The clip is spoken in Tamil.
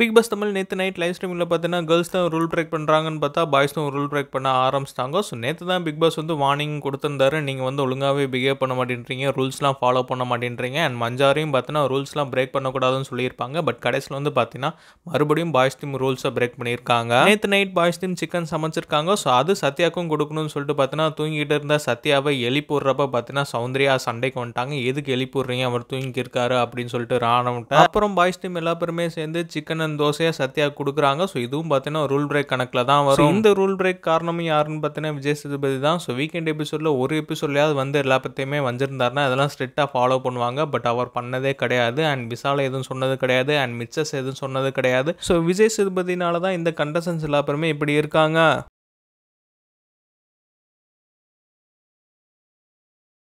பிக் பாஸ் தமிழ் நேற்று நைட் லைவ் ஸ்ட்ரீமில் பார்த்தீங்கன்னா கேர்ள்ஸ் தான் ரூல் பிரேக் பண்ணுறாங்கன்னு பார்த்தா பாய்ஸ் தான் ரூல் பிரேக் பண்ண ஆரம்பிச்சிட்டாங்க ஸோ நேற்று தான் பிக் பாஸ் வந்து வார்னிங் கொடுத்துருந்தாரு நீங்கள் வந்து ஒழுங்காகவே பிஹேவ் பண்ண மாட்டேன்றீங்க ரூல்ஸ்லாம் ஃபாலோ பண்ண மாட்டேன்றீங்க அண்ட் மஞ்சாரையும் பார்த்தீங்கன்னா ரூல்ஸ்லாம் பிரேக் பண்ணக்கூடாதுன்னு சொல்லியிருப்பாங்க பட் கடைசியில் வந்து பார்த்தீங்கன்னா மறுபடியும் பாய்ஸ் டீம் ரூல்ஸை பிரேக் பண்ணியிருக்காங்க நேற்று நைட் பாய்ஸ் டீம் சிக்கன் சமைச்சிருக்காங்க ஸோ அது சத்யாக்கும் கொடுக்கணும்னு சொல்லிட்டு பார்த்தீங்கன்னா தூங்கிட்டு இருந்த சத்யாவை எலி போடுறப்ப பார்த்தீங்கன்னா சௌந்தர்யா சண்டைக்கு வந்துட்டாங்க எதுக்கு எலி போடுறீங்க அவர் தூங்கியிருக்காரு அப்படின்னு சொல்லிட்டு ராணுவ அப்புறம் பாய்ஸ் டீம் எல்லா பேருமே சேர்ந்து சிக்கன் எந்தெந்த தோசையாக சத்யா கொடுக்குறாங்க ஸோ இதுவும் பார்த்தீங்கன்னா ரூல் பிரேக் கணக்கில் தான் வரும் இந்த ரூல் பிரேக் காரணமும் யாருன்னு பார்த்தீங்கன்னா விஜய் சேதுபதி தான் ஸோ வீக்கெண்ட் எபிசோடில் ஒரு எபிசோட்லையாவது வந்து எல்லா பற்றியுமே வந்திருந்தாருன்னா அதெல்லாம் ஸ்ட்ரிக்டாக ஃபாலோ பண்ணுவாங்க பட் அவர் பண்ணதே கிடையாது அண்ட் விசால எதுவும் சொன்னது கிடையாது அண்ட் மிச்சஸ் எதுவும் சொன்னது கிடையாது ஸோ விஜய் சேதுபதினால தான் இந்த கண்டசன்ஸ் எல்லா பேருமே இப்படி இருக்காங்க